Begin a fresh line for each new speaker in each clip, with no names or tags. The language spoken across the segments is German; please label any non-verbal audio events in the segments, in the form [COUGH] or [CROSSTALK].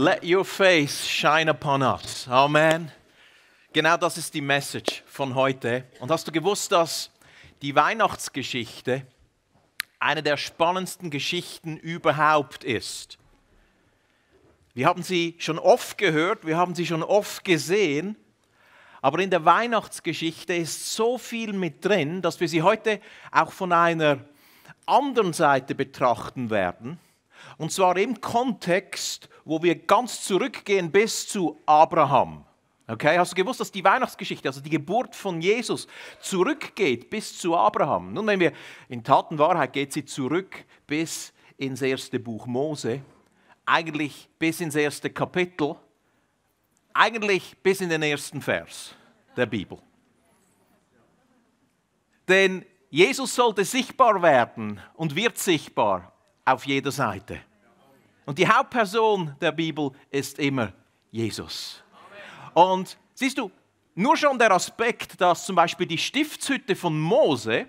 Let your face shine upon us. Amen. Genau das ist die Message von heute. Und hast du gewusst, dass die Weihnachtsgeschichte eine der spannendsten Geschichten überhaupt ist? Wir haben sie schon oft gehört, wir haben sie schon oft gesehen, aber in der Weihnachtsgeschichte ist so viel mit drin, dass wir sie heute auch von einer anderen Seite betrachten werden. Und zwar im Kontext, wo wir ganz zurückgehen bis zu Abraham. Okay, hast du gewusst, dass die Weihnachtsgeschichte, also die Geburt von Jesus, zurückgeht bis zu Abraham? Nun, wenn wir in Tatenwahrheit geht sie zurück bis ins erste Buch Mose, eigentlich bis ins erste Kapitel, eigentlich bis in den ersten Vers der Bibel. Denn Jesus sollte sichtbar werden und wird sichtbar auf jeder Seite. Und die Hauptperson der Bibel ist immer Jesus. Und siehst du, nur schon der Aspekt, dass zum Beispiel die Stiftshütte von Mose,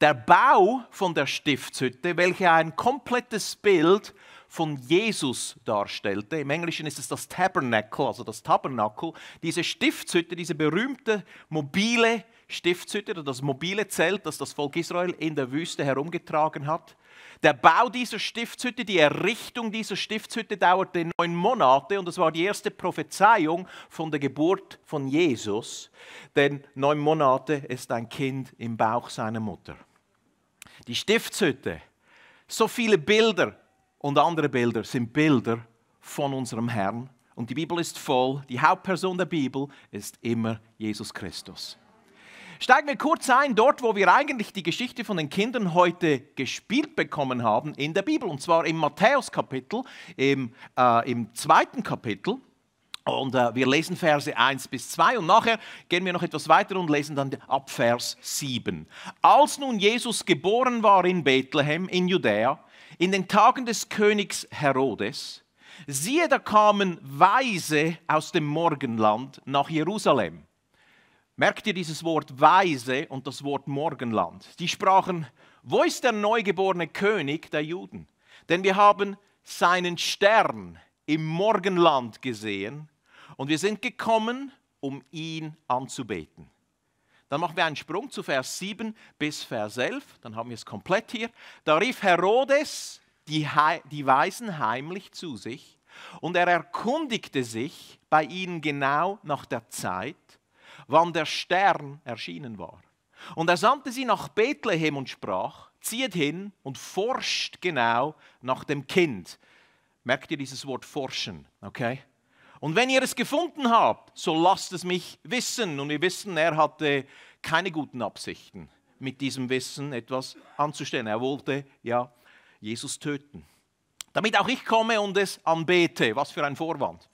der Bau von der Stiftshütte, welche ein komplettes Bild von Jesus darstellte. Im Englischen ist es das Tabernacle, also das Tabernakel. Diese Stiftshütte, diese berühmte mobile Stiftshütte oder das mobile Zelt, das das Volk Israel in der Wüste herumgetragen hat, der Bau dieser Stiftshütte, die Errichtung dieser Stiftshütte dauerte neun Monate und das war die erste Prophezeiung von der Geburt von Jesus, denn neun Monate ist ein Kind im Bauch seiner Mutter. Die Stiftshütte, so viele Bilder und andere Bilder sind Bilder von unserem Herrn und die Bibel ist voll. Die Hauptperson der Bibel ist immer Jesus Christus. Steigen wir kurz ein dort, wo wir eigentlich die Geschichte von den Kindern heute gespielt bekommen haben in der Bibel, und zwar im Matthäus-Kapitel, im, äh, im zweiten Kapitel. Und äh, wir lesen Verse 1 bis 2 und nachher gehen wir noch etwas weiter und lesen dann ab Vers 7. Als nun Jesus geboren war in Bethlehem in Judäa, in den Tagen des Königs Herodes, siehe, da kamen Weise aus dem Morgenland nach Jerusalem Merkt ihr dieses Wort Weise und das Wort Morgenland? Die sprachen, wo ist der neugeborene König der Juden? Denn wir haben seinen Stern im Morgenland gesehen und wir sind gekommen, um ihn anzubeten. Dann machen wir einen Sprung zu Vers 7 bis Vers 11, dann haben wir es komplett hier. Da rief Herodes die, He die Weisen heimlich zu sich und er erkundigte sich bei ihnen genau nach der Zeit, wann der Stern erschienen war. Und er sandte sie nach Bethlehem und sprach, zieht hin und forscht genau nach dem Kind. Merkt ihr dieses Wort forschen, okay? Und wenn ihr es gefunden habt, so lasst es mich wissen. Und wir wissen, er hatte keine guten Absichten, mit diesem Wissen etwas anzustellen. Er wollte ja Jesus töten. Damit auch ich komme und es anbete. Was für ein Vorwand.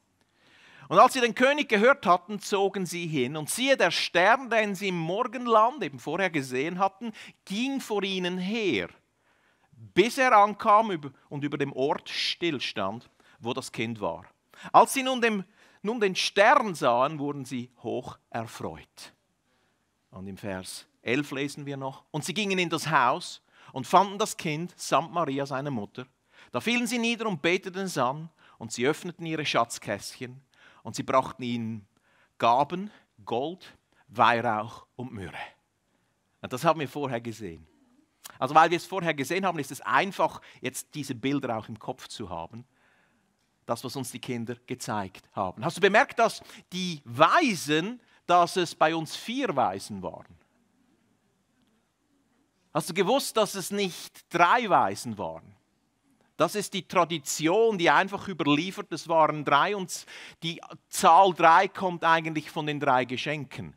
Und als sie den König gehört hatten, zogen sie hin. Und siehe, der Stern, den sie im Morgenland eben vorher gesehen hatten, ging vor ihnen her, bis er ankam und über dem Ort stillstand, wo das Kind war. Als sie nun, dem, nun den Stern sahen, wurden sie hoch erfreut. Und im Vers 11 lesen wir noch, und sie gingen in das Haus und fanden das Kind samt Maria, seine Mutter. Da fielen sie nieder und beteten es an, und sie öffneten ihre Schatzkästchen und sie brachten ihnen Gaben, Gold, Weihrauch und Myrrhe. Und das haben wir vorher gesehen. Also weil wir es vorher gesehen haben, ist es einfach, jetzt diese Bilder auch im Kopf zu haben. Das, was uns die Kinder gezeigt haben. Hast du bemerkt, dass die Weisen, dass es bei uns vier Weisen waren? Hast du gewusst, dass es nicht drei Weisen waren? Das ist die Tradition, die einfach überliefert. Es waren drei und die Zahl drei kommt eigentlich von den drei Geschenken.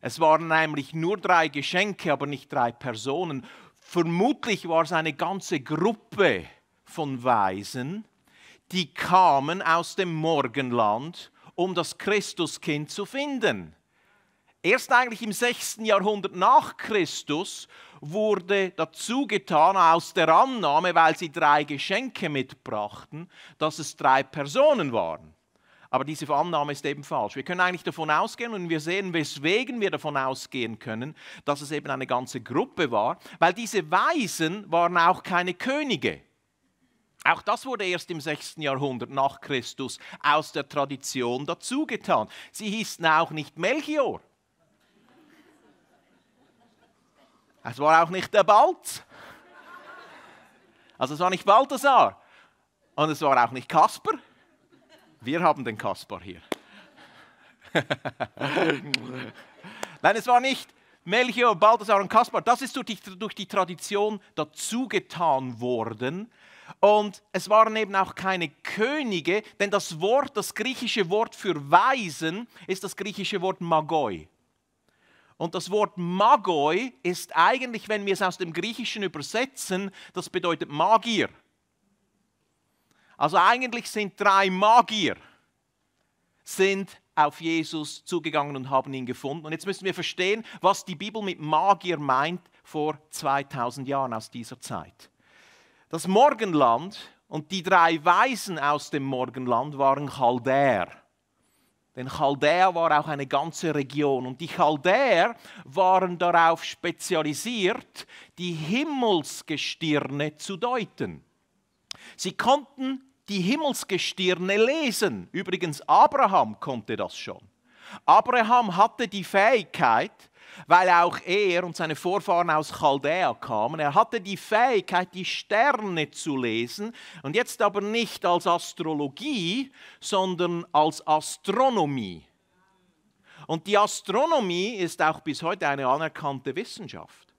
Es waren nämlich nur drei Geschenke, aber nicht drei Personen. Vermutlich war es eine ganze Gruppe von Weisen, die kamen aus dem Morgenland, um das Christuskind zu finden. Erst eigentlich im 6. Jahrhundert nach Christus wurde dazu getan, aus der Annahme, weil sie drei Geschenke mitbrachten, dass es drei Personen waren. Aber diese Annahme ist eben falsch. Wir können eigentlich davon ausgehen und wir sehen, weswegen wir davon ausgehen können, dass es eben eine ganze Gruppe war, weil diese Weisen waren auch keine Könige. Auch das wurde erst im 6. Jahrhundert nach Christus aus der Tradition dazugetan. Sie hießen auch nicht Melchior Es war auch nicht der Balz. Also es war nicht Balthasar. Und es war auch nicht Kasper. Wir haben den Kaspar hier. [LAUGHS] Nein, es war nicht Melchior, Balthasar und Kaspar. Das ist durch die, durch die Tradition dazugetan worden. Und es waren eben auch keine Könige, denn das Wort, das griechische Wort für Weisen, ist das griechische Wort Magoi. Und das Wort Magoi ist eigentlich, wenn wir es aus dem Griechischen übersetzen, das bedeutet Magier. Also eigentlich sind drei Magier sind auf Jesus zugegangen und haben ihn gefunden. Und jetzt müssen wir verstehen, was die Bibel mit Magier meint vor 2000 Jahren aus dieser Zeit. Das Morgenland und die drei Weisen aus dem Morgenland waren Chaldäer. Denn Chaldäa war auch eine ganze Region. Und die Chaldäer waren darauf spezialisiert, die Himmelsgestirne zu deuten. Sie konnten die Himmelsgestirne lesen. Übrigens, Abraham konnte das schon. Abraham hatte die Fähigkeit, weil auch er und seine Vorfahren aus Chaldea kamen. Er hatte die Fähigkeit, die Sterne zu lesen und jetzt aber nicht als Astrologie, sondern als Astronomie. Und die Astronomie ist auch bis heute eine anerkannte Wissenschaft.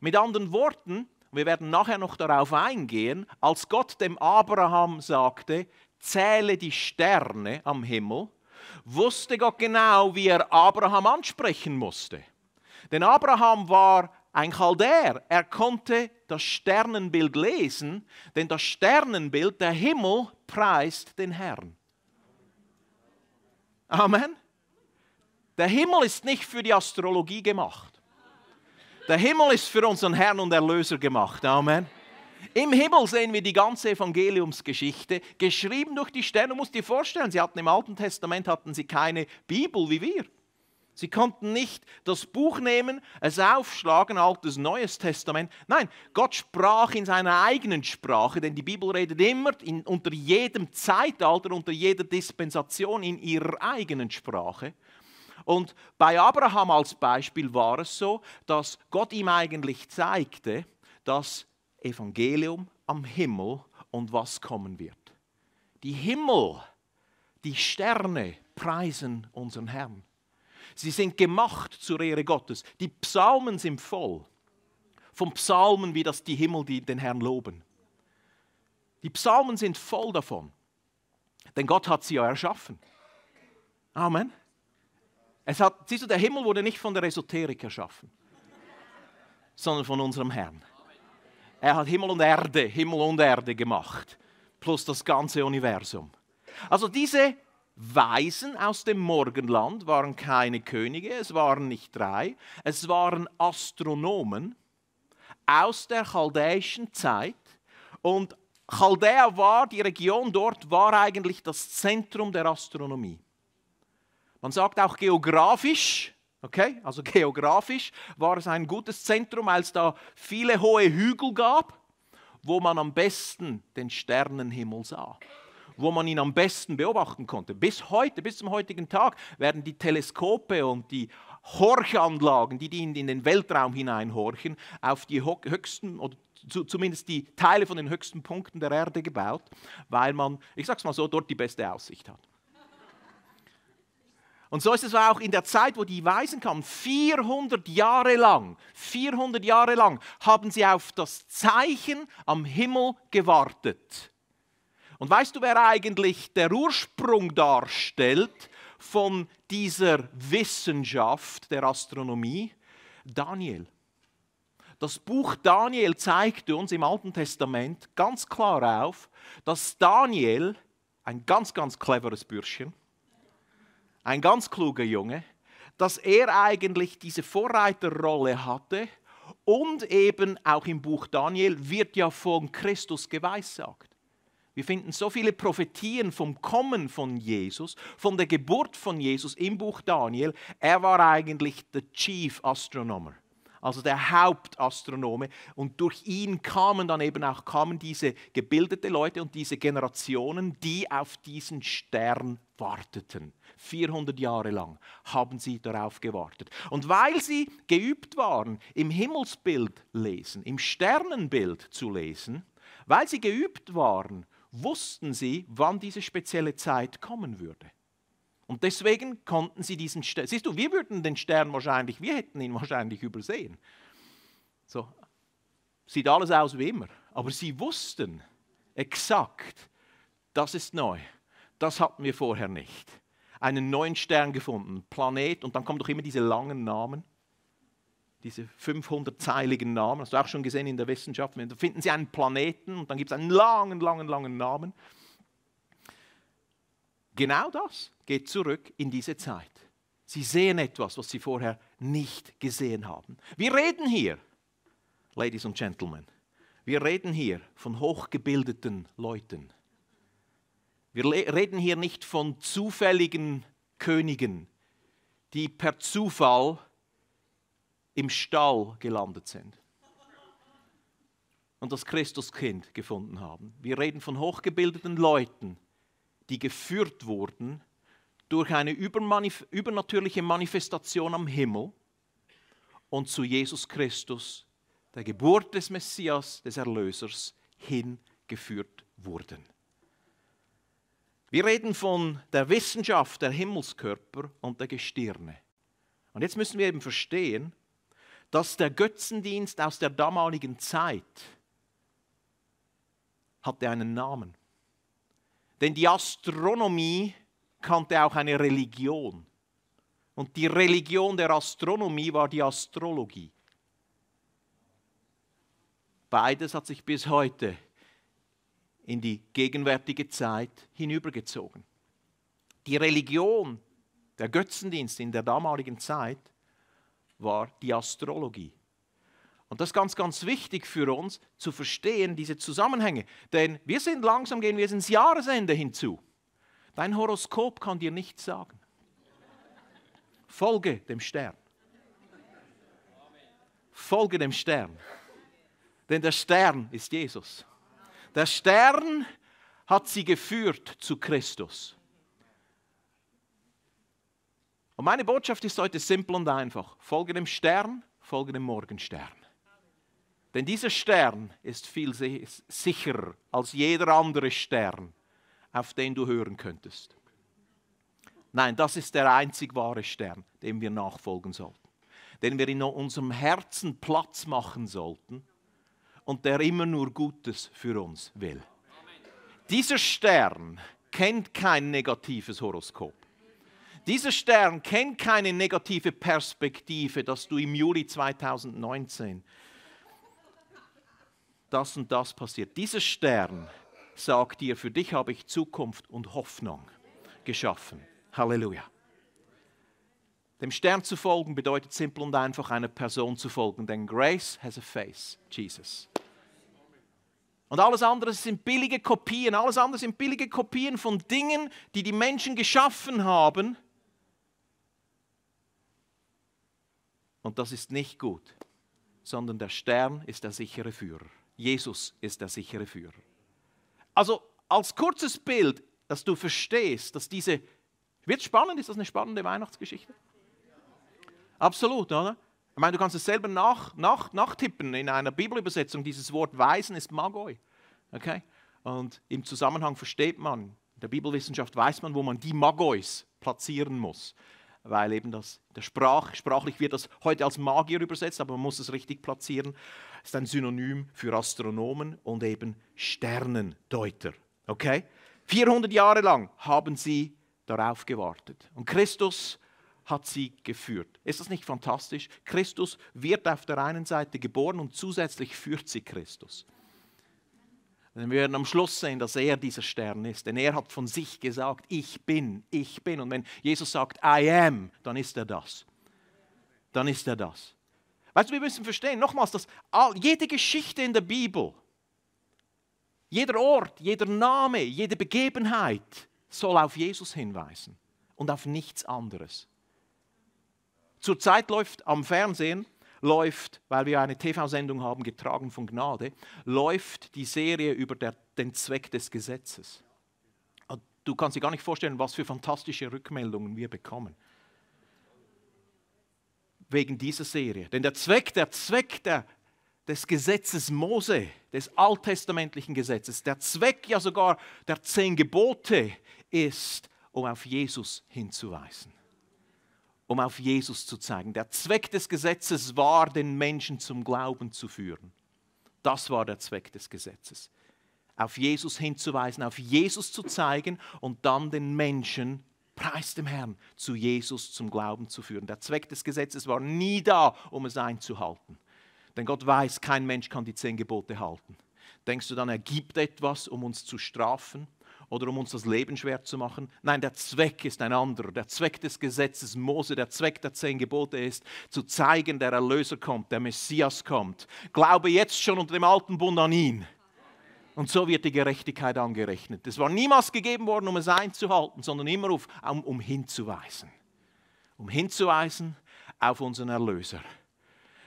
Mit anderen Worten, wir werden nachher noch darauf eingehen, als Gott dem Abraham sagte, zähle die Sterne am Himmel, wusste Gott genau, wie er Abraham ansprechen musste. Denn Abraham war ein Chaldäer. Er konnte das Sternenbild lesen, denn das Sternenbild, der Himmel, preist den Herrn. Amen. Der Himmel ist nicht für die Astrologie gemacht. Der Himmel ist für unseren Herrn und Erlöser gemacht. Amen. Im Himmel sehen wir die ganze Evangeliumsgeschichte, geschrieben durch die Sterne. Du musst dir vorstellen, sie hatten im Alten Testament hatten sie keine Bibel wie wir. Sie konnten nicht das Buch nehmen, es aufschlagen, altes Neues Testament. Nein, Gott sprach in seiner eigenen Sprache, denn die Bibel redet immer in, unter jedem Zeitalter, unter jeder Dispensation in ihrer eigenen Sprache. Und bei Abraham als Beispiel war es so, dass Gott ihm eigentlich zeigte, das Evangelium am Himmel und was kommen wird. Die Himmel, die Sterne preisen unseren Herrn. Sie sind gemacht zur Ehre Gottes. Die Psalmen sind voll von Psalmen, wie das die Himmel die den Herrn loben. Die Psalmen sind voll davon. Denn Gott hat sie ja erschaffen. Amen. Es hat, siehst du, der Himmel wurde nicht von der Esoterik erschaffen, sondern von unserem Herrn. Er hat Himmel und Erde, Himmel und Erde gemacht, plus das ganze Universum. Also diese Weisen aus dem Morgenland waren keine Könige, es waren nicht drei, es waren Astronomen aus der chaldäischen Zeit. Und Chaldäa war, die Region dort war eigentlich das Zentrum der Astronomie. Man sagt auch geografisch, okay, also geografisch war es ein gutes Zentrum, weil es da viele hohe Hügel gab, wo man am besten den Sternenhimmel sah wo man ihn am besten beobachten konnte. Bis heute, bis zum heutigen Tag werden die Teleskope und die Horchanlagen, die in den Weltraum hineinhorchen, auf die höchsten oder zumindest die Teile von den höchsten Punkten der Erde gebaut, weil man, ich sag's mal so, dort die beste Aussicht hat. Und so ist es auch in der Zeit, wo die Weisen kamen. 400 Jahre lang, 400 Jahre lang haben sie auf das Zeichen am Himmel gewartet. Und weißt du, wer eigentlich der Ursprung darstellt von dieser Wissenschaft der Astronomie? Daniel. Das Buch Daniel zeigte uns im Alten Testament ganz klar auf, dass Daniel, ein ganz, ganz cleveres Bürschchen, ein ganz kluger Junge, dass er eigentlich diese Vorreiterrolle hatte und eben auch im Buch Daniel wird ja von Christus geweissagt. Wir finden so viele Prophetien vom Kommen von Jesus, von der Geburt von Jesus im Buch Daniel. Er war eigentlich der Chief Astronomer, also der Hauptastronome. Und durch ihn kamen dann eben auch kamen diese gebildeten Leute und diese Generationen, die auf diesen Stern warteten. 400 Jahre lang haben sie darauf gewartet. Und weil sie geübt waren, im Himmelsbild lesen, im Sternenbild zu lesen, weil sie geübt waren, wussten sie, wann diese spezielle Zeit kommen würde. Und deswegen konnten sie diesen Stern, siehst du, wir würden den Stern wahrscheinlich, wir hätten ihn wahrscheinlich übersehen. So, sieht alles aus wie immer. Aber sie wussten exakt, das ist neu. Das hatten wir vorher nicht. Einen neuen Stern gefunden, Planet, und dann kommen doch immer diese langen Namen diese 500-zeiligen Namen, hast du auch schon gesehen in der Wissenschaft, da finden sie einen Planeten und dann gibt es einen langen, langen, langen Namen. Genau das geht zurück in diese Zeit. Sie sehen etwas, was sie vorher nicht gesehen haben. Wir reden hier, Ladies and Gentlemen, wir reden hier von hochgebildeten Leuten. Wir reden hier nicht von zufälligen Königen, die per Zufall im Stall gelandet sind und das Christuskind gefunden haben. Wir reden von hochgebildeten Leuten, die geführt wurden durch eine übernatürliche Manifestation am Himmel und zu Jesus Christus, der Geburt des Messias, des Erlösers, hingeführt wurden. Wir reden von der Wissenschaft der Himmelskörper und der Gestirne. Und jetzt müssen wir eben verstehen, dass der Götzendienst aus der damaligen Zeit hatte einen Namen. Denn die Astronomie kannte auch eine Religion. Und die Religion der Astronomie war die Astrologie. Beides hat sich bis heute in die gegenwärtige Zeit hinübergezogen. Die Religion, der Götzendienst in der damaligen Zeit war die Astrologie. Und das ist ganz, ganz wichtig für uns zu verstehen, diese Zusammenhänge. Denn wir sind langsam, gehen wir ins Jahresende hinzu. Dein Horoskop kann dir nichts sagen. Folge dem Stern. Folge dem Stern. Denn der Stern ist Jesus. Der Stern hat sie geführt zu Christus. Und meine Botschaft ist heute simpel und einfach. Folge dem Stern, folge dem Morgenstern. Denn dieser Stern ist viel sicherer als jeder andere Stern, auf den du hören könntest. Nein, das ist der einzig wahre Stern, dem wir nachfolgen sollten, den wir in unserem Herzen Platz machen sollten und der immer nur Gutes für uns will. Dieser Stern kennt kein negatives Horoskop. Dieser Stern kennt keine negative Perspektive, dass du im Juli 2019 das und das passiert. Dieser Stern sagt dir, für dich habe ich Zukunft und Hoffnung geschaffen. Halleluja. Dem Stern zu folgen bedeutet simpel und einfach einer Person zu folgen, denn Grace has a face, Jesus. Und alles andere sind billige Kopien, alles andere sind billige Kopien von Dingen, die die Menschen geschaffen haben, Und das ist nicht gut, sondern der Stern ist der sichere Führer. Jesus ist der sichere Führer. Also als kurzes Bild, dass du verstehst, dass diese... Wird spannend, ist das eine spannende Weihnachtsgeschichte? Absolut, oder? Ich meine, du kannst es selber nach, nach, nachtippen in einer Bibelübersetzung. Dieses Wort Weisen ist Magoi. Okay? Und im Zusammenhang versteht man, in der Bibelwissenschaft weiß man, wo man die Magois platzieren muss weil eben das, der Sprach, sprachlich wird das heute als Magier übersetzt, aber man muss es richtig platzieren, ist ein Synonym für Astronomen und eben Sternendeuter. Okay? 400 Jahre lang haben sie darauf gewartet. Und Christus hat sie geführt. Ist das nicht fantastisch? Christus wird auf der einen Seite geboren und zusätzlich führt sie Christus. Denn wir werden am Schluss sehen, dass er dieser Stern ist. Denn er hat von sich gesagt, ich bin, ich bin. Und wenn Jesus sagt, I am, dann ist er das. Dann ist er das. Weißt du, wir müssen verstehen, nochmals, dass all, jede Geschichte in der Bibel, jeder Ort, jeder Name, jede Begebenheit soll auf Jesus hinweisen und auf nichts anderes. Zurzeit läuft am Fernsehen läuft, weil wir eine TV-Sendung haben, getragen von Gnade, läuft die Serie über der, den Zweck des Gesetzes. Du kannst dir gar nicht vorstellen, was für fantastische Rückmeldungen wir bekommen. Wegen dieser Serie. Denn der Zweck, der Zweck der, des Gesetzes Mose, des alttestamentlichen Gesetzes, der Zweck ja sogar der zehn Gebote ist, um auf Jesus hinzuweisen um auf Jesus zu zeigen. Der Zweck des Gesetzes war, den Menschen zum Glauben zu führen. Das war der Zweck des Gesetzes. Auf Jesus hinzuweisen, auf Jesus zu zeigen und dann den Menschen, preis dem Herrn, zu Jesus zum Glauben zu führen. Der Zweck des Gesetzes war nie da, um es einzuhalten. Denn Gott weiß, kein Mensch kann die zehn Gebote halten. Denkst du dann, er gibt etwas, um uns zu strafen? oder um uns das Leben schwer zu machen. Nein, der Zweck ist ein anderer. Der Zweck des Gesetzes Mose, der Zweck der zehn Gebote ist, zu zeigen, der Erlöser kommt, der Messias kommt. Glaube jetzt schon unter dem alten Bund an ihn. Und so wird die Gerechtigkeit angerechnet. Es war niemals gegeben worden, um es einzuhalten, sondern immer auf, um, um hinzuweisen. Um hinzuweisen auf unseren Erlöser.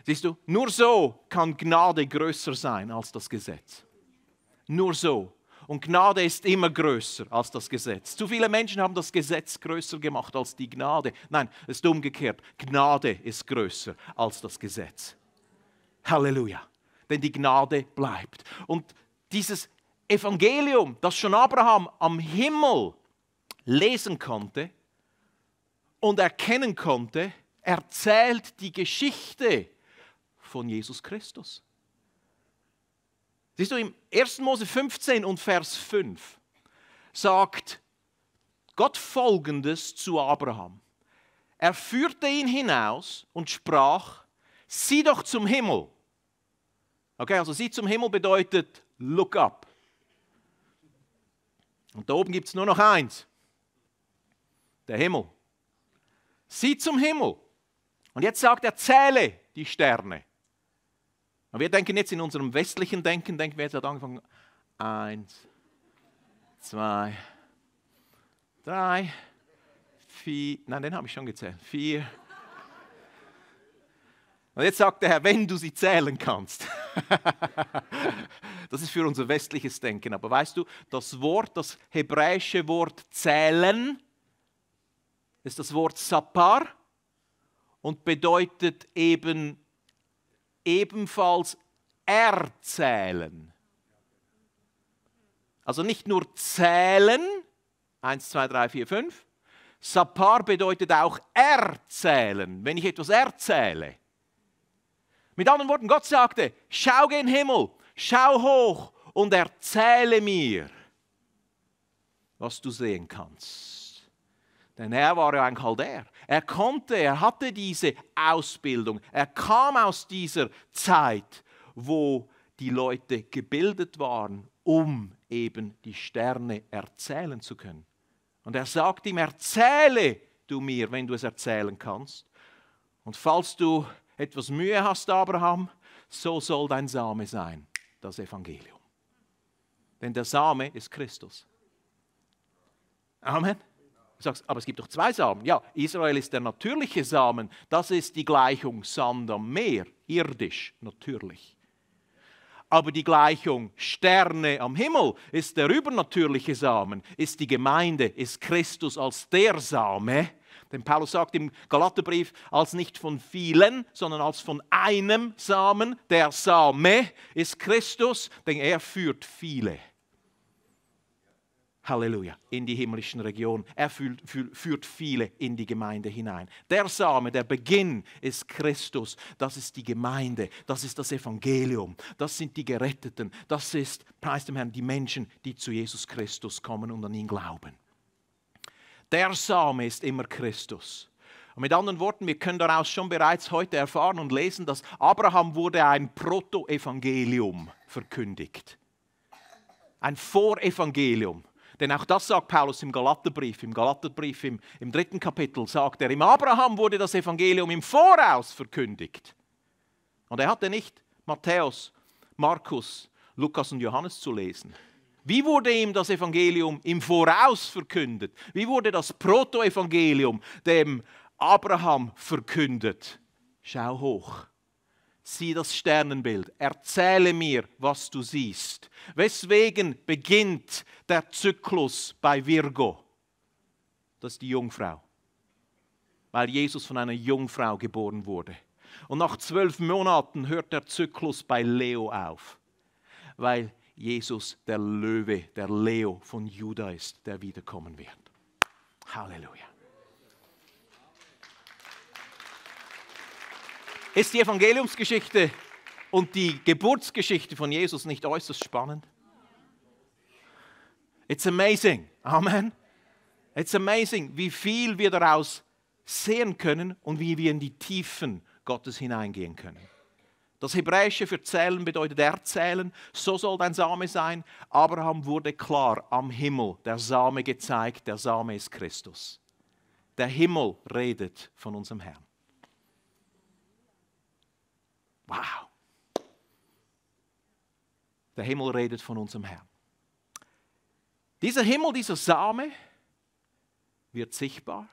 Siehst du, nur so kann Gnade größer sein als das Gesetz. Nur so und Gnade ist immer größer als das Gesetz. Zu viele Menschen haben das Gesetz größer gemacht als die Gnade. Nein, es ist umgekehrt. Gnade ist größer als das Gesetz. Halleluja. Denn die Gnade bleibt. Und dieses Evangelium, das schon Abraham am Himmel lesen konnte und erkennen konnte, erzählt die Geschichte von Jesus Christus. Siehst du, im 1. Mose 15 und Vers 5 sagt Gott Folgendes zu Abraham. Er führte ihn hinaus und sprach, sieh doch zum Himmel. Okay, also sieh zum Himmel bedeutet, look up. Und da oben gibt es nur noch eins, der Himmel. Sieh zum Himmel. Und jetzt sagt er, zähle die Sterne. Und wir denken jetzt in unserem westlichen Denken, denken wir jetzt hat angefangen, eins, zwei, drei, vier, nein, den habe ich schon gezählt, vier. Und jetzt sagt der Herr, wenn du sie zählen kannst. das ist für unser westliches Denken. Aber weißt du, das Wort, das hebräische Wort zählen, ist das Wort Sapar und bedeutet eben ebenfalls erzählen. Also nicht nur zählen, 1, 2, 3, 4, 5. Sapar bedeutet auch erzählen, wenn ich etwas erzähle. Mit anderen Worten, Gott sagte, schau gen Himmel, schau hoch und erzähle mir, was du sehen kannst. Denn er war ja ein Chaldäer. Er konnte, er hatte diese Ausbildung. Er kam aus dieser Zeit, wo die Leute gebildet waren, um eben die Sterne erzählen zu können. Und er sagt ihm, erzähle du mir, wenn du es erzählen kannst. Und falls du etwas Mühe hast, Abraham, so soll dein Same sein, das Evangelium. Denn der Same ist Christus. Amen. Du sagst, aber es gibt doch zwei Samen. Ja, Israel ist der natürliche Samen. Das ist die Gleichung Sand am Meer, irdisch, natürlich. Aber die Gleichung Sterne am Himmel ist der übernatürliche Samen, ist die Gemeinde, ist Christus als der Same. Denn Paulus sagt im Galaterbrief, als nicht von vielen, sondern als von einem Samen. Der Same ist Christus, denn er führt viele. Halleluja, in die himmlischen Regionen. Er führt, führt viele in die Gemeinde hinein. Der Same, der Beginn ist Christus. Das ist die Gemeinde, das ist das Evangelium, das sind die Geretteten, das ist, preis dem Herrn, die Menschen, die zu Jesus Christus kommen und an ihn glauben. Der Same ist immer Christus. Und mit anderen Worten, wir können daraus schon bereits heute erfahren und lesen, dass Abraham wurde ein Protoevangelium verkündigt. Ein Vorevangelium. Denn auch das sagt Paulus im Galaterbrief. Im Galaterbrief im, im dritten Kapitel sagt er, im Abraham wurde das Evangelium im Voraus verkündigt. Und er hatte nicht Matthäus, Markus, Lukas und Johannes zu lesen. Wie wurde ihm das Evangelium im Voraus verkündet? Wie wurde das Protoevangelium dem Abraham verkündet? Schau hoch sieh das Sternenbild, erzähle mir, was du siehst. Weswegen beginnt der Zyklus bei Virgo? Das ist die Jungfrau, weil Jesus von einer Jungfrau geboren wurde. Und nach zwölf Monaten hört der Zyklus bei Leo auf, weil Jesus der Löwe, der Leo von Juda ist, der wiederkommen wird. Halleluja. Ist die Evangeliumsgeschichte und die Geburtsgeschichte von Jesus nicht äußerst spannend? It's amazing. Amen. It's amazing, wie viel wir daraus sehen können und wie wir in die Tiefen Gottes hineingehen können. Das Hebräische für zählen bedeutet erzählen, so soll dein Same sein. Abraham wurde klar am Himmel, der Same gezeigt, der Same ist Christus. Der Himmel redet von unserem Herrn. Wow. Der Himmel redet von unserem Herrn. Dieser Himmel, dieser Same wird sichtbar.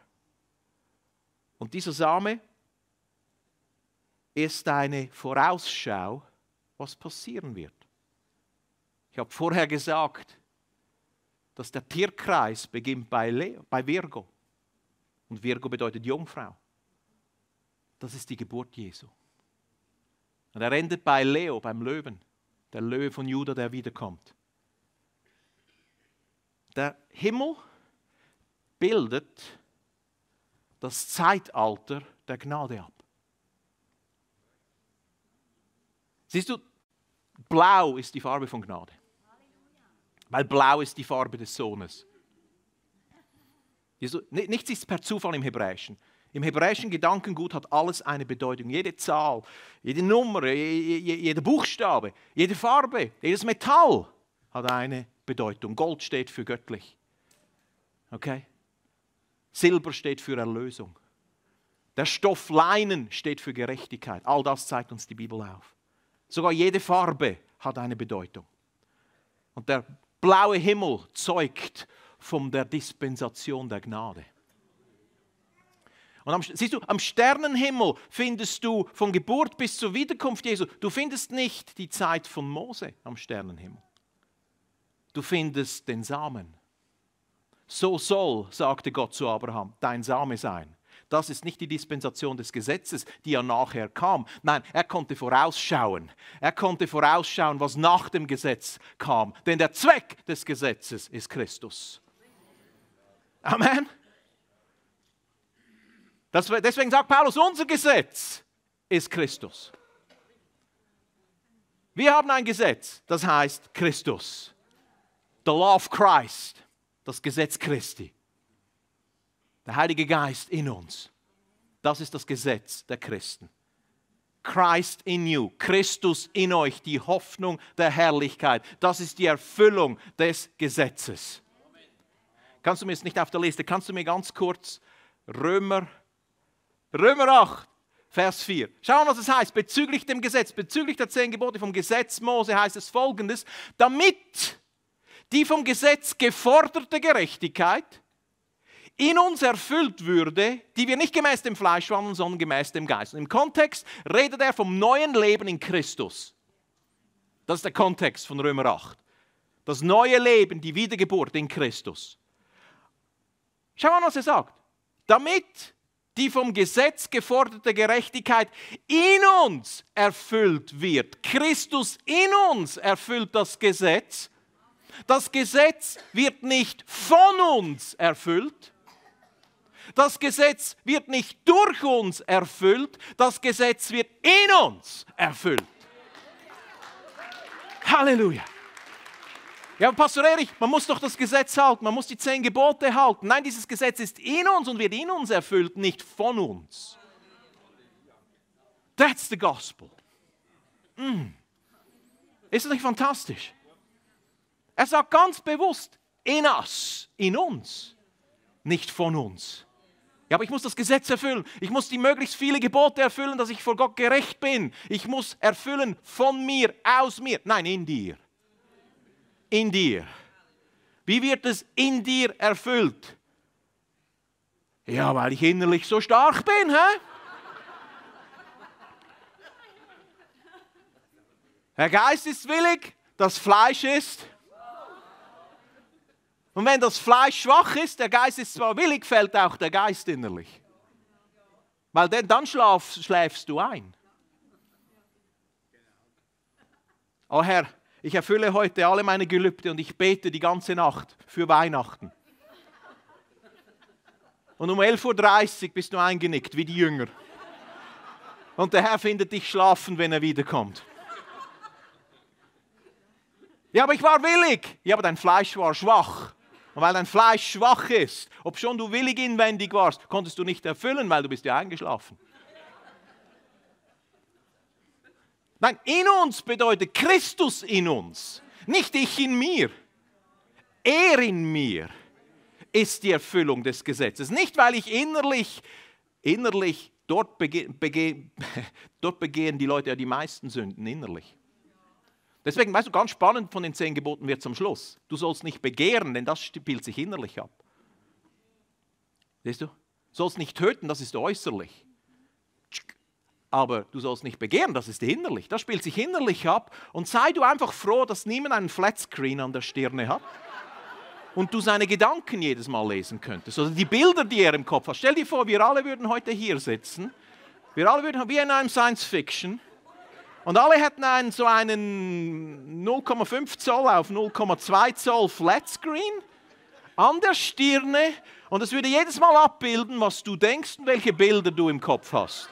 Und dieser Same ist eine Vorausschau, was passieren wird. Ich habe vorher gesagt, dass der Tierkreis beginnt bei, Leo, bei Virgo. Und Virgo bedeutet Jungfrau. Das ist die Geburt Jesu. Und er endet bei Leo, beim Löwen, der Löwe von Juda, der wiederkommt. Der Himmel bildet das Zeitalter der Gnade ab. Siehst du, blau ist die Farbe von Gnade. Weil blau ist die Farbe des Sohnes. Nichts ist per Zufall im Hebräischen. Im hebräischen Gedankengut hat alles eine Bedeutung. Jede Zahl, jede Nummer, jeder Buchstabe, jede Farbe, jedes Metall hat eine Bedeutung. Gold steht für göttlich. Okay? Silber steht für Erlösung. Der Stoff Leinen steht für Gerechtigkeit. All das zeigt uns die Bibel auf. Sogar jede Farbe hat eine Bedeutung. Und der blaue Himmel zeugt von der Dispensation der Gnade. Und am, siehst du, am Sternenhimmel findest du von Geburt bis zur Wiederkunft Jesu, du findest nicht die Zeit von Mose am Sternenhimmel. Du findest den Samen. So soll, sagte Gott zu Abraham, dein Same sein. Das ist nicht die Dispensation des Gesetzes, die ja nachher kam. Nein, er konnte vorausschauen. Er konnte vorausschauen, was nach dem Gesetz kam. Denn der Zweck des Gesetzes ist Christus. Amen. Das, deswegen sagt Paulus, unser Gesetz ist Christus. Wir haben ein Gesetz, das heißt Christus. The Law of Christ, das Gesetz Christi. Der Heilige Geist in uns. Das ist das Gesetz der Christen. Christ in you, Christus in euch, die Hoffnung der Herrlichkeit. Das ist die Erfüllung des Gesetzes. Kannst du mir jetzt nicht auf der Liste, kannst du mir ganz kurz Römer Römer 8, Vers 4. Schauen wir, was es heißt. Bezüglich dem Gesetz, bezüglich der zehn Gebote vom Gesetz Mose heißt es folgendes: Damit die vom Gesetz geforderte Gerechtigkeit in uns erfüllt würde, die wir nicht gemäß dem Fleisch wandeln, sondern gemäß dem Geist. Und Im Kontext redet er vom neuen Leben in Christus. Das ist der Kontext von Römer 8. Das neue Leben, die Wiedergeburt in Christus. Schau mal, was er sagt. Damit die vom Gesetz geforderte Gerechtigkeit in uns erfüllt wird. Christus in uns erfüllt das Gesetz. Das Gesetz wird nicht von uns erfüllt. Das Gesetz wird nicht durch uns erfüllt. Das Gesetz wird in uns erfüllt. Halleluja. Ja, Pastor Erich, man muss doch das Gesetz halten, man muss die zehn Gebote halten. Nein, dieses Gesetz ist in uns und wird in uns erfüllt, nicht von uns. That's the gospel. Mm. Ist das nicht fantastisch? Er sagt ganz bewusst, in us, in uns, nicht von uns. Ja, aber ich muss das Gesetz erfüllen. Ich muss die möglichst viele Gebote erfüllen, dass ich vor Gott gerecht bin. Ich muss erfüllen von mir, aus mir. Nein, in dir in dir? Wie wird es in dir erfüllt? Ja, weil ich innerlich so stark bin, hä? Der Geist ist willig, das Fleisch ist. Und wenn das Fleisch schwach ist, der Geist ist zwar willig, fällt auch der Geist innerlich. Weil denn, dann schlaf, schläfst du ein. Oh Herr, ich erfülle heute alle meine Gelübde und ich bete die ganze Nacht für Weihnachten. Und um 11.30 Uhr bist du eingenickt, wie die Jünger. Und der Herr findet dich schlafen, wenn er wiederkommt. Ja, aber ich war willig. Ja, aber dein Fleisch war schwach. Und weil dein Fleisch schwach ist, ob schon du willig inwendig warst, konntest du nicht erfüllen, weil du bist ja eingeschlafen. Nein, in uns bedeutet Christus in uns, nicht ich in mir. Er in mir ist die Erfüllung des Gesetzes. Nicht, weil ich innerlich, innerlich, dort, bege, bege, [LAUGHS] dort begehen die Leute ja die meisten Sünden innerlich. Deswegen, weißt du, ganz spannend von den zehn Geboten wird zum Schluss. Du sollst nicht begehren, denn das spielt sich innerlich ab. Siehst du? Du sollst nicht töten, das ist äußerlich aber du sollst nicht begehren, das ist hinderlich. Das spielt sich hinderlich ab. Und sei du einfach froh, dass niemand einen Flatscreen an der Stirne hat und du seine Gedanken jedes Mal lesen könntest oder die Bilder, die er im Kopf hat. Stell dir vor, wir alle würden heute hier sitzen. Wir alle würden wie in einem Science Fiction. Und alle hätten einen, so einen 0,5 Zoll auf 0,2 Zoll Flatscreen an der Stirne und es würde jedes Mal abbilden, was du denkst und welche Bilder du im Kopf hast.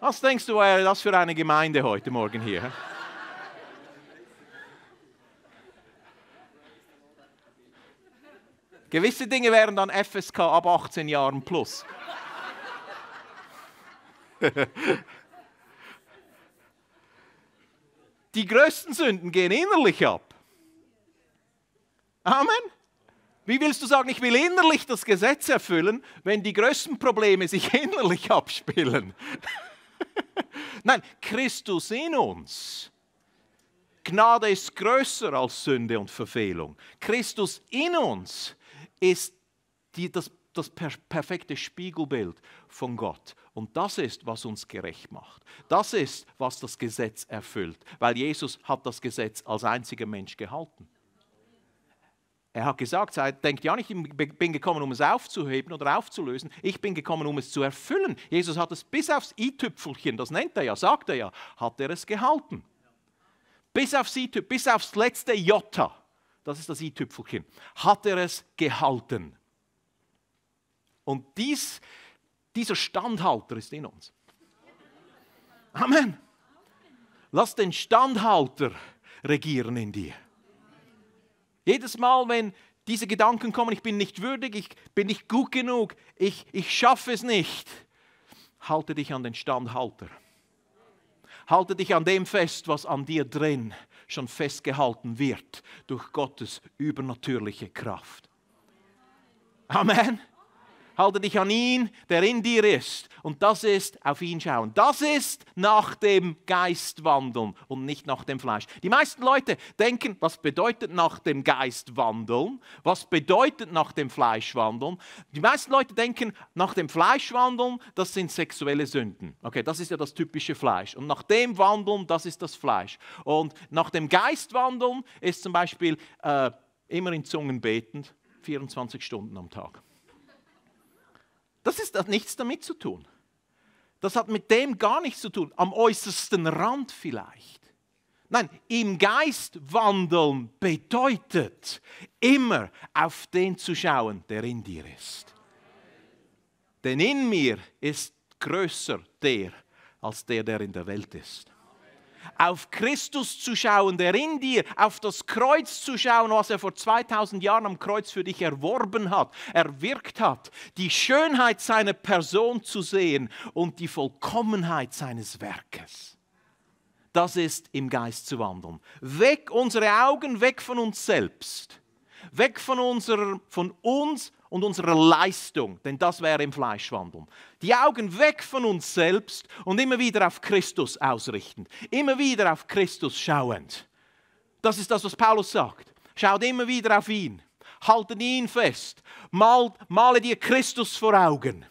Was denkst du, wäre das für eine Gemeinde heute Morgen hier? Gewisse Dinge wären dann FSK ab 18 Jahren plus. [LAUGHS] Die größten Sünden gehen innerlich ab. Amen. Wie willst du sagen, ich will innerlich das Gesetz erfüllen, wenn die größten Probleme sich [LAUGHS] innerlich abspielen? [LAUGHS] Nein, Christus in uns. Gnade ist größer als Sünde und Verfehlung. Christus in uns ist die, das, das per perfekte Spiegelbild von Gott. Und das ist, was uns gerecht macht. Das ist, was das Gesetz erfüllt, weil Jesus hat das Gesetz als einziger Mensch gehalten. Er hat gesagt, er denkt ja nicht, ich bin gekommen, um es aufzuheben oder aufzulösen, ich bin gekommen, um es zu erfüllen. Jesus hat es bis aufs i-Tüpfelchen, das nennt er ja, sagt er ja, hat er es gehalten. Bis aufs i-Tüpfelchen, bis aufs letzte J, das ist das i-Tüpfelchen, hat er es gehalten. Und dies, dieser Standhalter ist in uns. Amen. Lass den Standhalter regieren in dir. Jedes Mal, wenn diese Gedanken kommen, ich bin nicht würdig, ich bin nicht gut genug, ich, ich schaffe es nicht, halte dich an den Standhalter. Halte dich an dem fest, was an dir drin schon festgehalten wird durch Gottes übernatürliche Kraft. Amen halte dich an ihn, der in dir ist. Und das ist auf ihn schauen. Das ist nach dem Geist wandeln und nicht nach dem Fleisch. Die meisten Leute denken, was bedeutet nach dem Geist wandeln? Was bedeutet nach dem Fleisch wandeln? Die meisten Leute denken, nach dem Fleisch wandeln, das sind sexuelle Sünden. Okay, das ist ja das typische Fleisch. Und nach dem wandeln, das ist das Fleisch. Und nach dem Geist wandeln ist zum Beispiel äh, immer in Zungen betend, 24 Stunden am Tag. Das ist, hat nichts damit zu tun. Das hat mit dem gar nichts zu tun. Am äußersten Rand vielleicht. Nein, im Geist wandeln bedeutet immer auf den zu schauen, der in dir ist. Denn in mir ist größer der als der, der in der Welt ist auf Christus zu schauen, der in dir, auf das Kreuz zu schauen, was er vor 2000 Jahren am Kreuz für dich erworben hat, erwirkt hat, die Schönheit seiner Person zu sehen und die Vollkommenheit seines Werkes. Das ist im Geist zu wandeln. Weg unsere Augen, weg von uns selbst, weg von, unserer, von uns und unserer Leistung, denn das wäre im Fleisch wandeln. Die Augen weg von uns selbst und immer wieder auf Christus ausrichtend, immer wieder auf Christus schauend. Das ist das, was Paulus sagt. Schaut immer wieder auf ihn, haltet ihn fest, malt, male dir Christus vor Augen.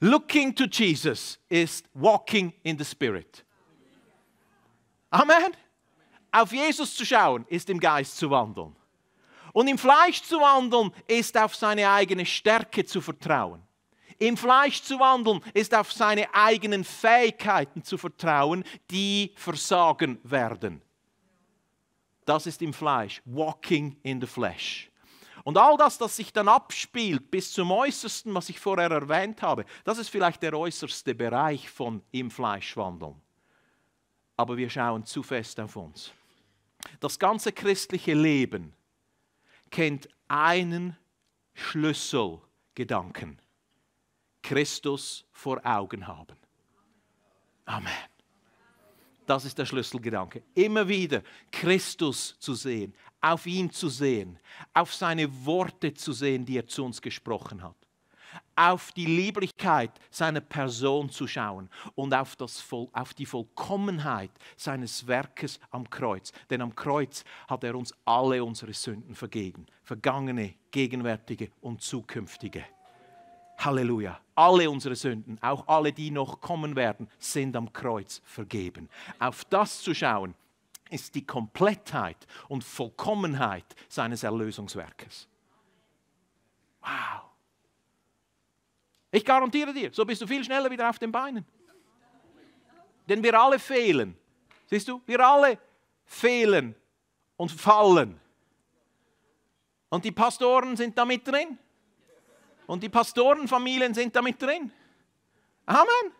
Looking to Jesus ist walking in the Spirit. Amen. Auf Jesus zu schauen ist im Geist zu wandeln. Und im Fleisch zu wandeln ist auf seine eigene Stärke zu vertrauen. Im Fleisch zu wandeln ist auf seine eigenen Fähigkeiten zu vertrauen, die versagen werden. Das ist im Fleisch, walking in the flesh. Und all das, das sich dann abspielt bis zum Äußersten, was ich vorher erwähnt habe, das ist vielleicht der äußerste Bereich von im Fleisch wandeln. Aber wir schauen zu fest auf uns. Das ganze christliche Leben kennt einen Schlüsselgedanken. Christus vor Augen haben. Amen. Das ist der Schlüsselgedanke. Immer wieder Christus zu sehen, auf ihn zu sehen, auf seine Worte zu sehen, die er zu uns gesprochen hat auf die Lieblichkeit seiner Person zu schauen und auf, das, auf die Vollkommenheit seines Werkes am Kreuz. Denn am Kreuz hat er uns alle unsere Sünden vergeben, vergangene, gegenwärtige und zukünftige. Halleluja. Alle unsere Sünden, auch alle, die noch kommen werden, sind am Kreuz vergeben. Auf das zu schauen, ist die Komplettheit und Vollkommenheit seines Erlösungswerkes. Wow. Ich garantiere dir, so bist du viel schneller wieder auf den Beinen. Denn wir alle fehlen. Siehst du, wir alle fehlen und fallen. Und die Pastoren sind damit drin. Und die Pastorenfamilien sind damit drin. Amen.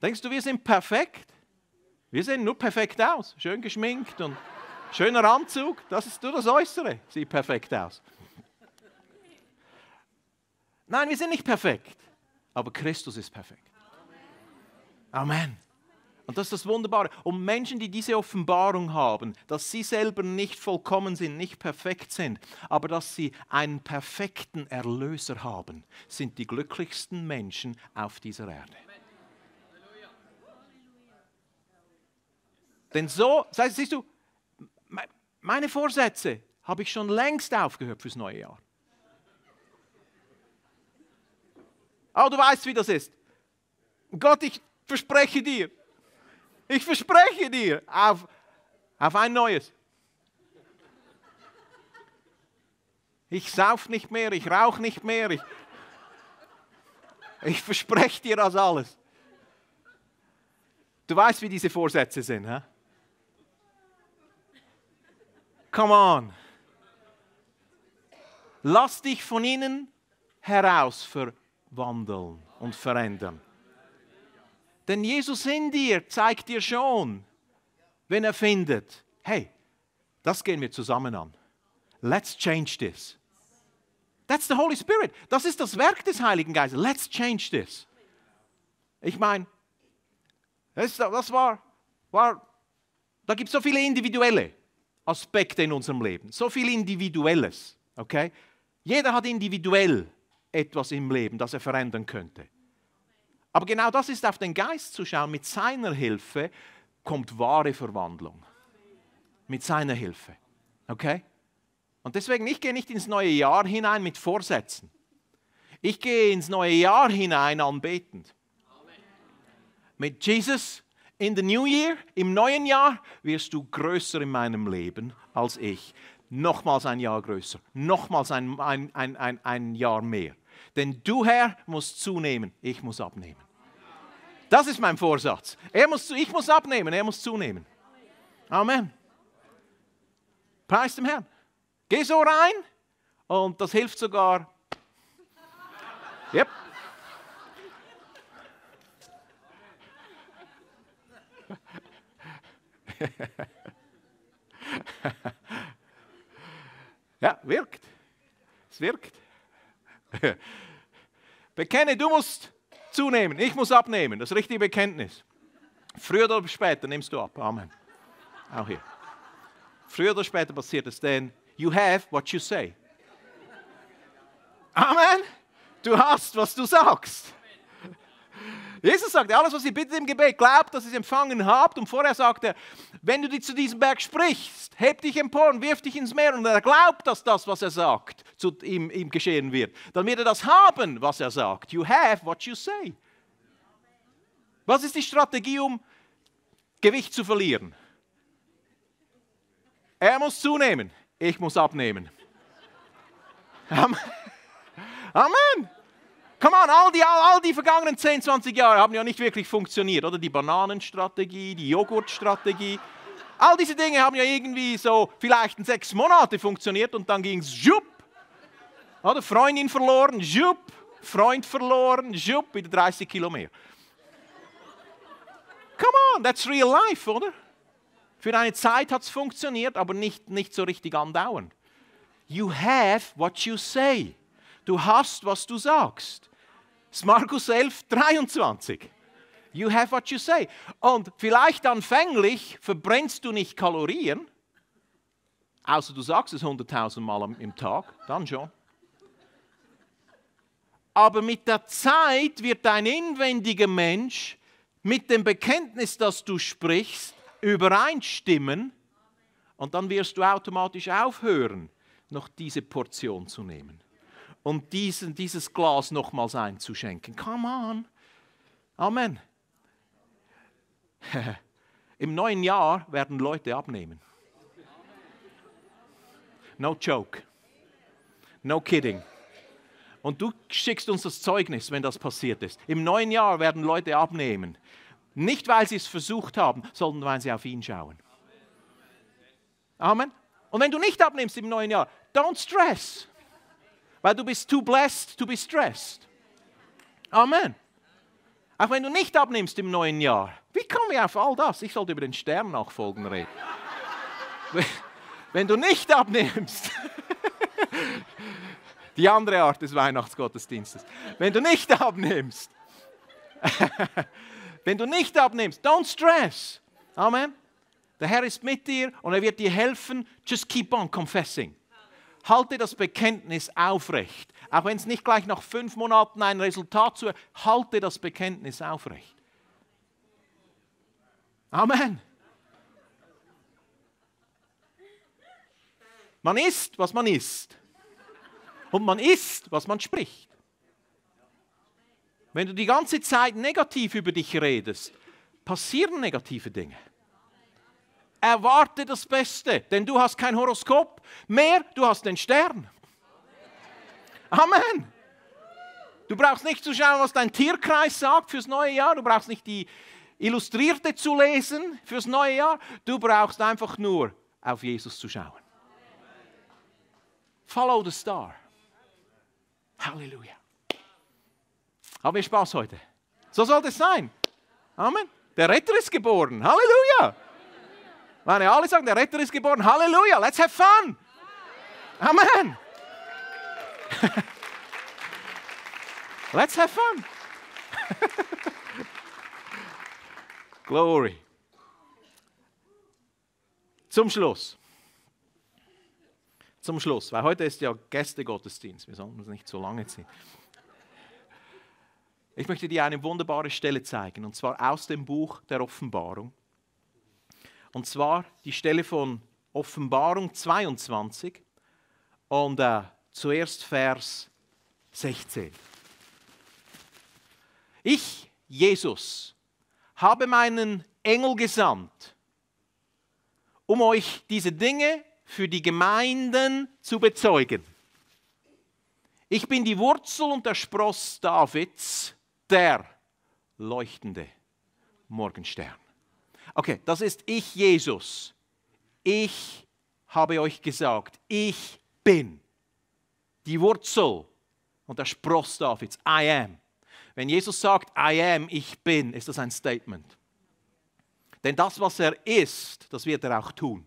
Denkst du, wir sind perfekt? Wir sehen nur perfekt aus. Schön geschminkt und schöner Anzug. Das ist nur das Äußere. Sieht perfekt aus. Nein, wir sind nicht perfekt, aber Christus ist perfekt. Amen. Und das ist das Wunderbare. Und Menschen, die diese Offenbarung haben, dass sie selber nicht vollkommen sind, nicht perfekt sind, aber dass sie einen perfekten Erlöser haben, sind die glücklichsten Menschen auf dieser Erde. Denn so, siehst du, meine Vorsätze habe ich schon längst aufgehört fürs neue Jahr. Aber du weißt, wie das ist. Gott, ich verspreche dir. Ich verspreche dir auf, auf ein neues. Ich sauf nicht mehr, ich rauche nicht mehr. Ich, ich verspreche dir das alles. Du weißt, wie diese Vorsätze sind. Hä? Come on. Lass dich von ihnen heraus herausführen wandeln und verändern. Denn Jesus in dir zeigt dir schon, wenn er findet, hey, das gehen wir zusammen an. Let's change this. That's the Holy Spirit. Das ist das Werk des Heiligen Geistes. Let's change this. Ich meine, das, war, war da gibt es so viele individuelle Aspekte in unserem Leben, so viel Individuelles. Okay? Jeder hat individuell etwas im Leben, das er verändern könnte. Aber genau das ist auf den Geist zu schauen. Mit seiner Hilfe kommt wahre Verwandlung. Mit seiner Hilfe. Okay? Und deswegen, ich gehe nicht ins neue Jahr hinein mit Vorsätzen. Ich gehe ins neue Jahr hinein anbetend. Mit Jesus in the New Year, im neuen Jahr, wirst du größer in meinem Leben als ich. Nochmals ein Jahr größer, nochmals ein, ein, ein, ein Jahr mehr. Denn du, Herr, musst zunehmen, ich muss abnehmen. Das ist mein Vorsatz. Er muss, ich muss abnehmen, er muss zunehmen. Amen. Preis dem Herrn. Geh so rein und das hilft sogar. Yep. [LAUGHS] ja, wirkt. Es wirkt. [LAUGHS] Bekenne, du musst zunehmen, ich muss abnehmen. Das richtige Bekenntnis. Früher oder später nimmst du ab. Amen. Auch hier. Früher oder später passiert es, denn you have what you say. Amen. Du hast, was du sagst. Jesus sagt, alles, was ihr bittet im Gebet, glaubt, dass ihr es empfangen habt. Und vorher sagt er, wenn du zu diesem Berg sprichst, heb dich empor und wirf dich ins Meer. Und er glaubt, dass das, was er sagt, zu ihm, ihm geschehen wird, Dann wird er das haben, was er sagt. You have what you say. Was ist die Strategie, um Gewicht zu verlieren? Er muss zunehmen, ich muss abnehmen. Amen. Come on, all die, all, all die vergangenen 10, 20 Jahre haben ja nicht wirklich funktioniert, oder? Die Bananenstrategie, die Joghurtstrategie. All diese Dinge haben ja irgendwie so vielleicht in sechs Monate funktioniert und dann ging es oder Freundin verloren, jupp. Freund verloren, jupp, wieder 30 Kilo mehr. Come on, that's real life, oder? Für eine Zeit hat es funktioniert, aber nicht, nicht so richtig andauernd. You have what you say. Du hast, was du sagst. Das Markus 11, 23. You have what you say. Und vielleicht anfänglich verbrennst du nicht Kalorien, außer du sagst es 100.000 Mal im Tag, dann schon. Aber mit der Zeit wird dein inwendiger Mensch mit dem Bekenntnis, das du sprichst, übereinstimmen und dann wirst du automatisch aufhören, noch diese Portion zu nehmen und diesen, dieses Glas nochmals einzuschenken. Come on. Amen. [LAUGHS] Im neuen Jahr werden Leute abnehmen. No joke. No kidding. Und du schickst uns das Zeugnis, wenn das passiert ist. Im neuen Jahr werden Leute abnehmen. Nicht, weil sie es versucht haben, sondern weil sie auf ihn schauen. Amen. Und wenn du nicht abnimmst im neuen Jahr, don't stress. Weil du bist too blessed to be stressed. Amen. Auch wenn du nicht abnimmst im neuen Jahr. Wie kommen wir auf all das? Ich sollte über den Stern nachfolgen reden. [LAUGHS] wenn du nicht abnimmst. [LAUGHS] Die andere Art des Weihnachtsgottesdienstes. Wenn du nicht [LAUGHS] abnimmst, [LAUGHS] wenn du nicht abnimmst, don't stress. Amen. Der Herr ist mit dir und er wird dir helfen. Just keep on confessing. Halte das Bekenntnis aufrecht. Auch wenn es nicht gleich nach fünf Monaten ein Resultat zu, halte das Bekenntnis aufrecht. Amen. Man isst, was man isst. Und man isst, was man spricht. Wenn du die ganze Zeit negativ über dich redest, passieren negative Dinge. Erwarte das Beste, denn du hast kein Horoskop mehr, du hast den Stern. Amen. Du brauchst nicht zu schauen, was dein Tierkreis sagt fürs neue Jahr. Du brauchst nicht die Illustrierte zu lesen fürs neue Jahr. Du brauchst einfach nur auf Jesus zu schauen. Follow the star. Halleluja. Haben wir Spaß heute? So soll das sein. Amen. Der Retter ist geboren. Halleluja. Meine, alle sagen, der Retter ist geboren. Halleluja. Let's have fun. Amen. [LAUGHS] Let's have fun. [LAUGHS] Glory. Zum Schluss zum Schluss, weil heute ist ja Gästegottesdienst, wir sollten uns nicht so lange ziehen. Ich möchte dir eine wunderbare Stelle zeigen, und zwar aus dem Buch der Offenbarung. Und zwar die Stelle von Offenbarung 22 und äh, zuerst Vers 16. Ich, Jesus, habe meinen Engel gesandt, um euch diese Dinge für die Gemeinden zu bezeugen. Ich bin die Wurzel und der Spross Davids, der leuchtende Morgenstern. Okay, das ist ich, Jesus. Ich habe euch gesagt, ich bin die Wurzel und der Spross Davids. I am. Wenn Jesus sagt, I am, ich bin, ist das ein Statement. Denn das, was er ist, das wird er auch tun.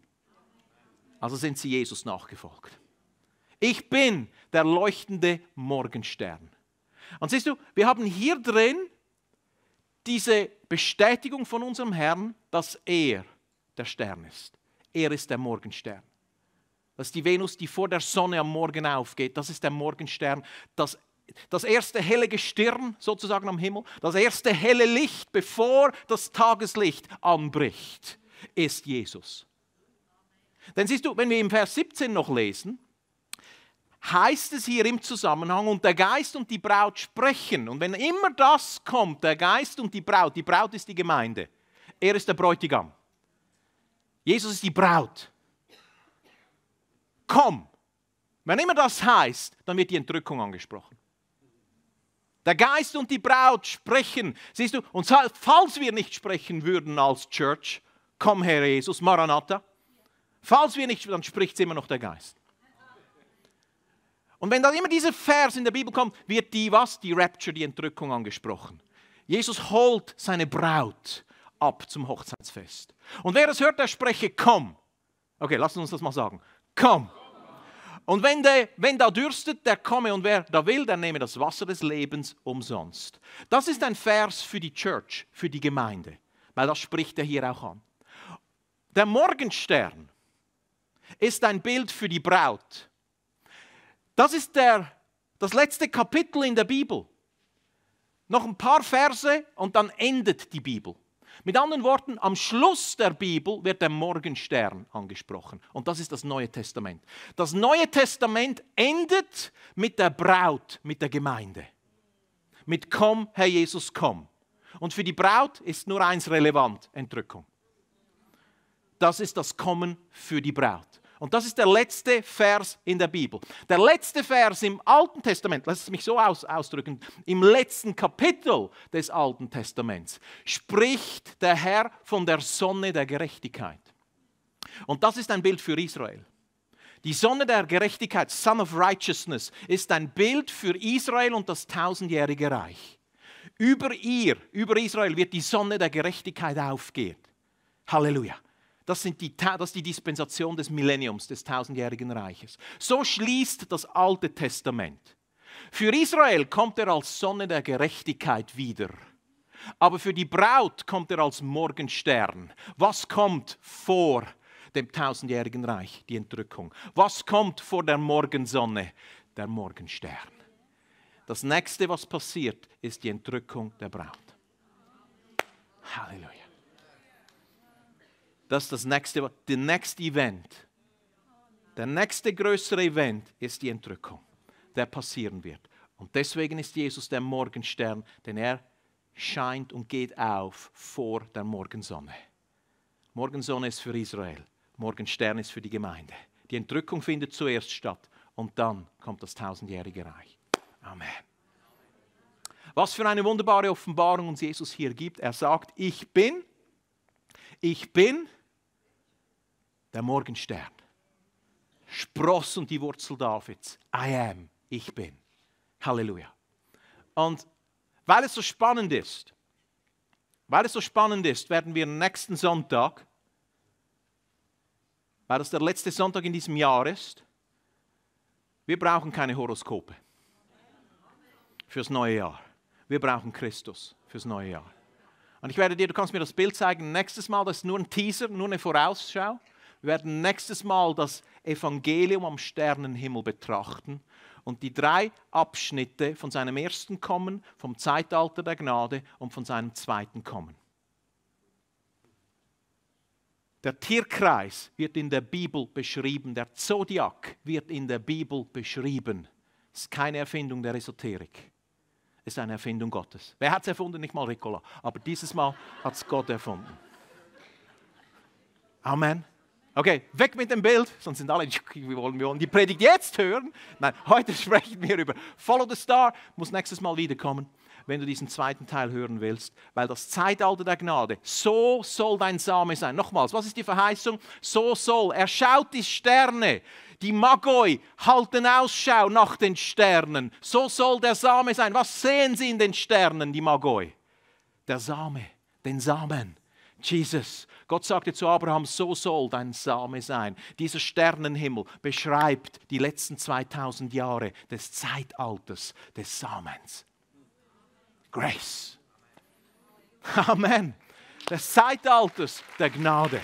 Also sind sie Jesus nachgefolgt. Ich bin der leuchtende Morgenstern. Und siehst du, wir haben hier drin diese Bestätigung von unserem Herrn, dass er der Stern ist. Er ist der Morgenstern. Das ist die Venus, die vor der Sonne am Morgen aufgeht. Das ist der Morgenstern. Das, das erste helle Gestirn sozusagen am Himmel, das erste helle Licht, bevor das Tageslicht anbricht, ist Jesus. Denn siehst du, wenn wir im Vers 17 noch lesen, heißt es hier im Zusammenhang, und der Geist und die Braut sprechen. Und wenn immer das kommt, der Geist und die Braut, die Braut ist die Gemeinde, er ist der Bräutigam. Jesus ist die Braut. Komm. Wenn immer das heißt, dann wird die Entrückung angesprochen. Der Geist und die Braut sprechen. Siehst du, und falls wir nicht sprechen würden als Church, komm Herr Jesus, Maranatha, Falls wir nicht, dann spricht es immer noch der Geist. Und wenn dann immer dieser Vers in der Bibel kommt, wird die was? Die Rapture, die Entrückung angesprochen. Jesus holt seine Braut ab zum Hochzeitsfest. Und wer es hört, der spreche, komm. Okay, lasst uns das mal sagen. Komm. Und wenn, der, wenn da dürstet, der komme. Und wer da will, der nehme das Wasser des Lebens umsonst. Das ist ein Vers für die Church, für die Gemeinde. Weil das spricht er hier auch an. Der Morgenstern ist ein Bild für die Braut. Das ist der, das letzte Kapitel in der Bibel. Noch ein paar Verse und dann endet die Bibel. Mit anderen Worten, am Schluss der Bibel wird der Morgenstern angesprochen. Und das ist das Neue Testament. Das Neue Testament endet mit der Braut, mit der Gemeinde. Mit Komm, Herr Jesus, komm. Und für die Braut ist nur eins relevant, Entrückung das ist das Kommen für die Braut. Und das ist der letzte Vers in der Bibel. Der letzte Vers im Alten Testament, lass es mich so aus, ausdrücken, im letzten Kapitel des Alten Testaments spricht der Herr von der Sonne der Gerechtigkeit. Und das ist ein Bild für Israel. Die Sonne der Gerechtigkeit, Son of Righteousness, ist ein Bild für Israel und das tausendjährige Reich. Über ihr, über Israel wird die Sonne der Gerechtigkeit aufgehen. Halleluja. Das, sind die, das ist die Dispensation des Millenniums, des tausendjährigen Reiches. So schließt das Alte Testament. Für Israel kommt er als Sonne der Gerechtigkeit wieder. Aber für die Braut kommt er als Morgenstern. Was kommt vor dem tausendjährigen Reich? Die Entrückung. Was kommt vor der Morgensonne? Der Morgenstern. Das nächste, was passiert, ist die Entrückung der Braut. Halleluja dass das nächste, the next event, der nächste größere Event ist die Entrückung, der passieren wird. Und deswegen ist Jesus der Morgenstern, denn er scheint und geht auf vor der Morgensonne. Morgensonne ist für Israel, Morgenstern ist für die Gemeinde. Die Entrückung findet zuerst statt und dann kommt das tausendjährige Reich. Amen. Was für eine wunderbare Offenbarung uns Jesus hier gibt. Er sagt, ich bin, ich bin der Morgenstern. Spross und die Wurzel Davids. I am, ich bin. Halleluja. Und weil es so spannend ist, weil es so spannend ist, werden wir nächsten Sonntag, weil das der letzte Sonntag in diesem Jahr ist, wir brauchen keine Horoskope fürs neue Jahr. Wir brauchen Christus fürs neue Jahr. Und ich werde dir, du kannst mir das Bild zeigen, nächstes Mal, das ist nur ein Teaser, nur eine Vorausschau. Wir werden nächstes Mal das Evangelium am Sternenhimmel betrachten und die drei Abschnitte von seinem ersten Kommen, vom Zeitalter der Gnade und von seinem zweiten Kommen. Der Tierkreis wird in der Bibel beschrieben, der Zodiak wird in der Bibel beschrieben. Es ist keine Erfindung der Esoterik, es ist eine Erfindung Gottes. Wer hat es erfunden? Nicht mal Ricola, aber dieses Mal hat es Gott erfunden. Amen. Okay, weg mit dem Bild, sonst sind alle, [LAUGHS] wir wollen die Predigt jetzt hören. Nein, heute [LAUGHS] sprechen wir über Follow the Star, muss nächstes Mal wiederkommen, wenn du diesen zweiten Teil hören willst, weil das Zeitalter der Gnade, so soll dein Same sein. Nochmals, was ist die Verheißung? So soll, er schaut die Sterne, die Magoi halten Ausschau nach den Sternen. So soll der Same sein. Was sehen sie in den Sternen, die Magoi? Der Same, den Samen Jesus. Gott sagte zu Abraham, so soll dein Same sein. Dieser Sternenhimmel beschreibt die letzten 2000 Jahre des Zeitalters des Samens. Grace. Amen. Des Zeitalters der Gnade.